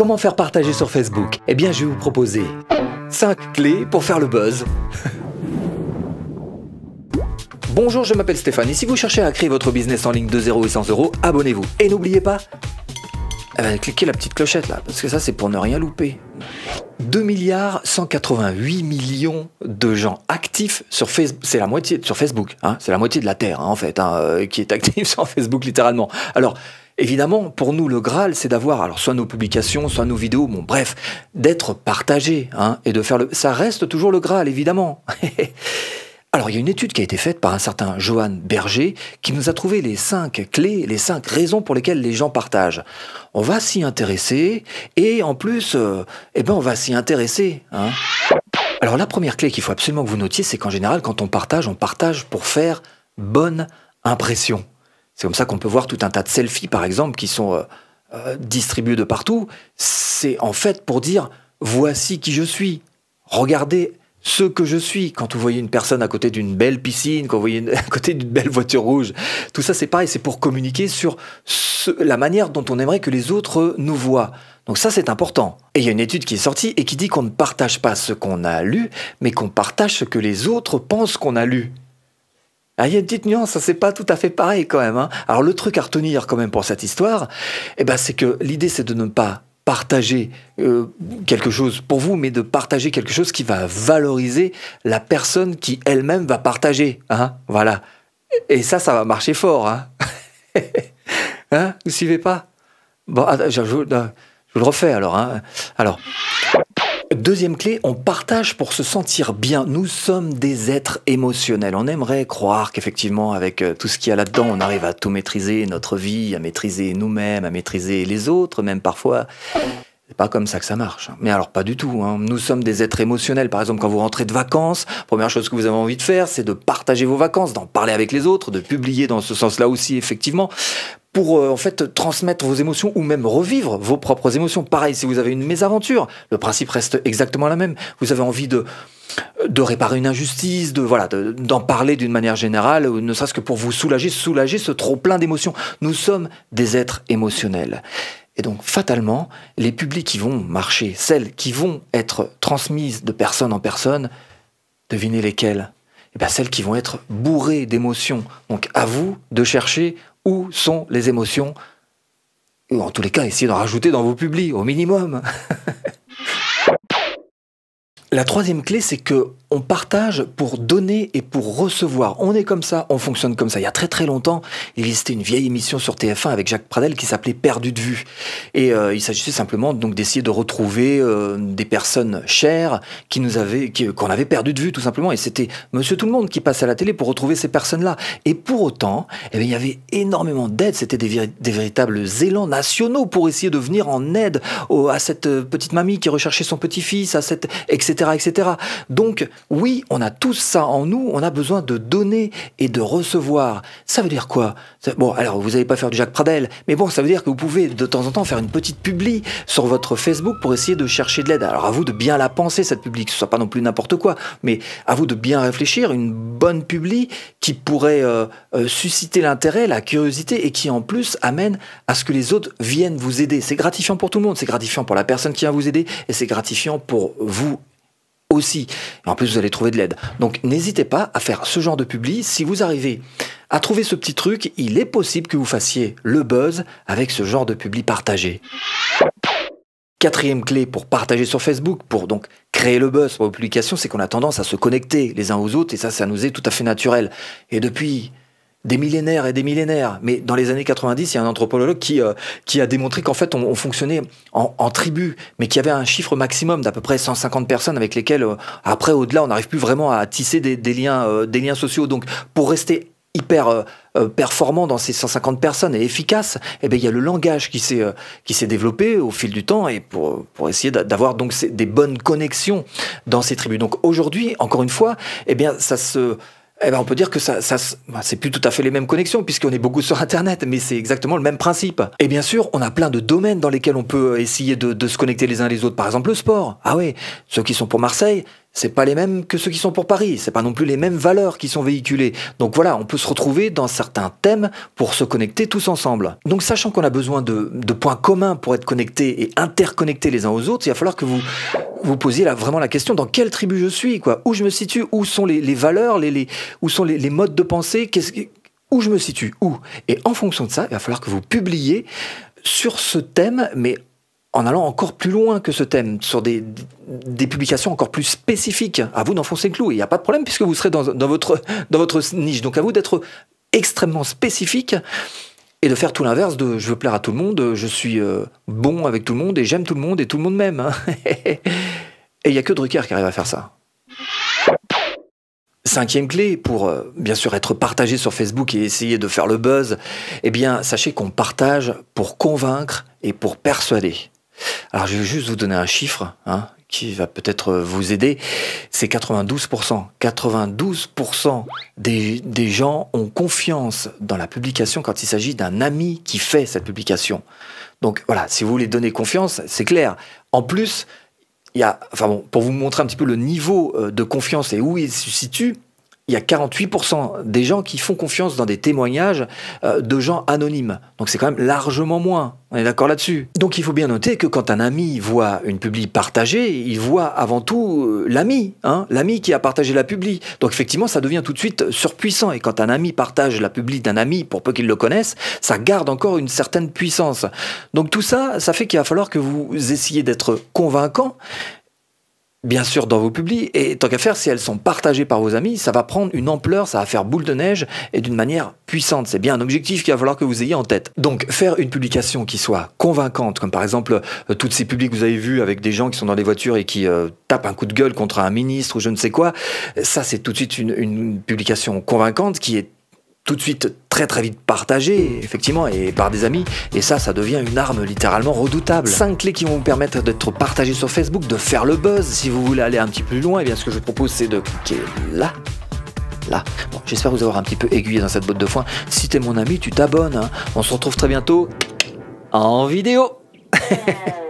Comment faire partager sur Facebook Eh bien, je vais vous proposer 5 clés pour faire le buzz. Bonjour, je m'appelle Stéphane et si vous cherchez à créer votre business en ligne de 0 et 100 euros, abonnez-vous. Et n'oubliez pas, eh ben, cliquez la petite clochette là, parce que ça c'est pour ne rien louper. 2 milliards 188 millions de gens actifs sur Facebook. C'est la moitié sur Facebook. Hein. c'est la moitié de la Terre, hein, en fait, hein, euh, qui est active sur Facebook, littéralement. Alors, évidemment, pour nous, le Graal, c'est d'avoir, alors, soit nos publications, soit nos vidéos, bon, bref, d'être partagé et de faire le. Ça reste toujours le Graal, évidemment. Alors, il y a une étude qui a été faite par un certain Johan Berger qui nous a trouvé les cinq clés, les cinq raisons pour lesquelles les gens partagent. On va s'y intéresser et en plus, euh, eh ben, on va s'y intéresser. Hein Alors, la première clé qu'il faut absolument que vous notiez, c'est qu'en général, quand on partage, on partage pour faire bonne impression. C'est comme ça qu'on peut voir tout un tas de selfies, par exemple, qui sont euh, euh, distribués de partout. C'est en fait pour dire voici qui je suis. Regardez ce que je suis. Quand vous voyez une personne à côté d'une belle piscine, quand vous voyez à côté d'une belle voiture rouge, tout ça c'est pareil, c'est pour communiquer sur la manière dont on aimerait que les autres nous voient. Donc ça c'est important. Et il y a une étude qui est sortie et qui dit qu'on ne partage pas ce qu'on a lu, mais qu'on partage ce que les autres pensent qu'on a lu. Ah, il y a une petite nuance, hein, c'est pas tout à fait pareil quand même. Hein. Alors le truc à retenir quand même pour cette histoire, eh ben, c'est que l'idée c'est de ne pas partager euh, quelque chose pour vous, mais de partager quelque chose qui va valoriser la personne qui elle-même va partager. Hein voilà. Et ça, ça va marcher fort. Hein, ne hein, suivez pas Bon, ah, je, je, vous le refais alors. Hein. alors. Deuxième clé, on partage pour se sentir bien. Nous sommes des êtres émotionnels. On aimerait croire qu'effectivement, avec euh, tout ce qu'il y a là-dedans, on arrive à tout maîtriser, notre vie, à maîtriser nous-mêmes, à maîtriser les autres, même parfois. C'est pas comme ça que ça marche. Hein. Mais alors pas du tout. Hein. Nous sommes des êtres émotionnels. Par exemple, quand vous rentrez de vacances, première chose que vous avez envie de faire, c'est de partager vos vacances, d'en parler avec les autres, de publier dans ce sens-là aussi, effectivement pour euh, en fait transmettre vos émotions ou même revivre vos propres émotions. Pareil, si vous avez une mésaventure, le principe reste exactement la même. Vous avez envie de de réparer une injustice, de voilà, d'en parler d'une manière générale, ou ne serait-ce que pour vous soulager, soulager ce trop plein d'émotions. Nous sommes des êtres émotionnels. Et donc, fatalement, les publics qui vont marcher, celles qui vont être transmises de personne en personne, devinez lesquelles eh bien, celles qui vont être bourrées d'émotions. Donc à vous de chercher où sont les émotions Ou en tous les cas, essayez d'en rajouter dans vos publics, au minimum. la troisième clé, c'est que on partage pour donner et pour recevoir. On est comme ça, on fonctionne comme ça. Il y a très très longtemps, il existait une vieille émission sur TF1 avec Jacques Pradel qui s'appelait Perdu de vue. Et euh, il s'agissait simplement donc d'essayer de retrouver euh, des personnes chères qui nous avaient, qu'on avait perdu de vue tout simplement. Et c'était Monsieur Tout le Monde qui passait à la télé pour retrouver ces personnes-là. Et pour autant, eh il y avait énormément d'aide. C'était des, véritables élans nationaux pour essayer de venir en aide à cette euh, petite mamie qui recherchait son petit-fils, à cette etc etc. Donc oui, on a tous ça en nous, on a besoin de donner et de recevoir. Ça veut dire quoi Bon, alors vous n'allez pas faire du Jacques Pradel, mais bon, ça veut dire que vous pouvez de temps en temps faire une petite publi sur votre Facebook pour essayer de chercher de l'aide. Alors à vous de bien la penser, cette publi, que ce soit pas non plus n'importe quoi, mais à vous de bien réfléchir, une bonne publi qui pourrait euh, euh, susciter l'intérêt, la curiosité et qui en plus amène à ce que les autres viennent vous aider. C'est gratifiant pour tout le monde, c'est gratifiant pour la personne qui vient vous aider et c'est gratifiant pour vous aussi. en plus, vous allez trouver de l'aide. Donc, n'hésitez pas à faire ce genre de publi. Si vous arrivez à trouver ce petit truc, il est possible que vous fassiez le buzz avec ce genre de publi partagé. Quatrième clé pour partager sur Facebook, pour donc créer le buzz pour vos publications, c'est qu'on a tendance à se connecter les uns aux autres et ça, ça nous est tout à fait naturel. Et depuis des millénaires et des millénaires. Mais dans les années 90, il y a un anthropologue qui, euh, qui a démontré qu'en fait, on, fonctionnait en, en, tribu, mais qu'il y avait un chiffre maximum d'à peu près 150 personnes avec lesquelles, euh, après, au-delà, on n'arrive plus vraiment à tisser des, liens, euh, des liens sociaux. Donc, pour rester hyper performant dans ces 150 personnes et efficace, eh bien, il y a le langage qui s'est qui s'est développé au fil du temps et pour, pour essayer d'avoir donc des bonnes connexions dans ces tribus. Donc aujourd'hui, encore une fois, eh bien, ça se eh ben on peut dire que ça, ça bah, c'est plus tout à fait les mêmes connexions puisqu'on est beaucoup sur Internet, mais c'est exactement le même principe. Et bien sûr, on a plein de domaines dans lesquels on peut euh, essayer de, se connecter les uns les autres. Par exemple, le sport. Ah oui, ceux qui sont pour Marseille, c'est pas les mêmes que ceux qui sont pour Paris, c'est pas non plus les mêmes valeurs qui sont véhiculées. Donc voilà, on peut se retrouver dans certains thèmes pour se connecter tous ensemble. Donc sachant qu'on a besoin de, de, points communs pour être connectés et interconnectés les uns aux autres, il va falloir que vous vous posiez vraiment la question dans quelle tribu je suis, quoi, où je me situe, où sont les, valeurs, les, où sont les, modes de pensée, où je me situe, où. Et en fonction de ça, il va falloir que vous publiez sur ce thème, mais en allant encore plus loin que ce thème, sur des, publications encore plus spécifiques. À vous d'enfoncer le clou, il n'y a pas de problème puisque vous serez dans, votre, dans votre niche. Donc à vous d'être extrêmement spécifique et de faire tout l'inverse de je veux plaire à tout le monde, je suis euh, bon avec tout le monde et j'aime tout le monde et tout le monde m'aime. Hein. et il n'y a que Drucker qui arrive à faire ça. Cinquième clé pour euh, bien sûr être partagé sur Facebook et essayer de faire le buzz, eh bien sachez qu'on partage pour convaincre et pour persuader. Alors je vais juste vous donner un chiffre, hein qui va peut-être euh, vous aider, c'est 92%. 92% des, gens ont confiance dans la publication quand il s'agit d'un ami qui fait cette publication. Donc voilà, si vous voulez donner confiance, c'est clair. En plus, il y a, enfin pour vous montrer un petit peu le niveau euh, de confiance et où il se situe, il y a 48% des gens qui font confiance dans des témoignages euh, de gens anonymes. Donc c'est quand même largement moins. On est d'accord là-dessus. Donc il faut bien noter que quand un ami voit une publi partagée, il voit avant tout euh, l'ami, hein, l'ami qui a partagé la publi. Donc effectivement, ça devient tout de suite surpuissant. Et quand un ami partage la publi d'un ami, pour peu qu'il le connaisse, ça garde encore une certaine puissance. Donc tout ça, ça fait qu'il va falloir que vous essayiez d'être convaincant bien sûr dans vos publics. et tant qu'à faire, si elles sont partagées par vos amis, ça va prendre une ampleur, ça va faire boule de neige, et d'une manière puissante. C'est bien un objectif qu'il va falloir que vous ayez en tête. Donc faire une publication qui soit convaincante, comme par exemple euh, toutes ces publics que vous avez vues avec des gens qui sont dans les voitures et qui euh, tapent un coup de gueule contre un ministre ou je ne sais quoi, ça c'est tout de suite une publication convaincante qui est tout de suite très très vite partagé, effectivement, et par des amis. Et ça, ça devient une arme littéralement redoutable. Cinq clés qui vont vous permettre d'être partagé sur Facebook, de faire le buzz. Si vous voulez aller un petit peu plus loin, et eh bien ce que je vous propose, c'est de cliquer là. Là. Bon, j'espère vous avoir un petit peu aiguillé dans cette botte de foin. Si t'es mon ami, tu t'abonnes. Hein. On se retrouve très bientôt en vidéo.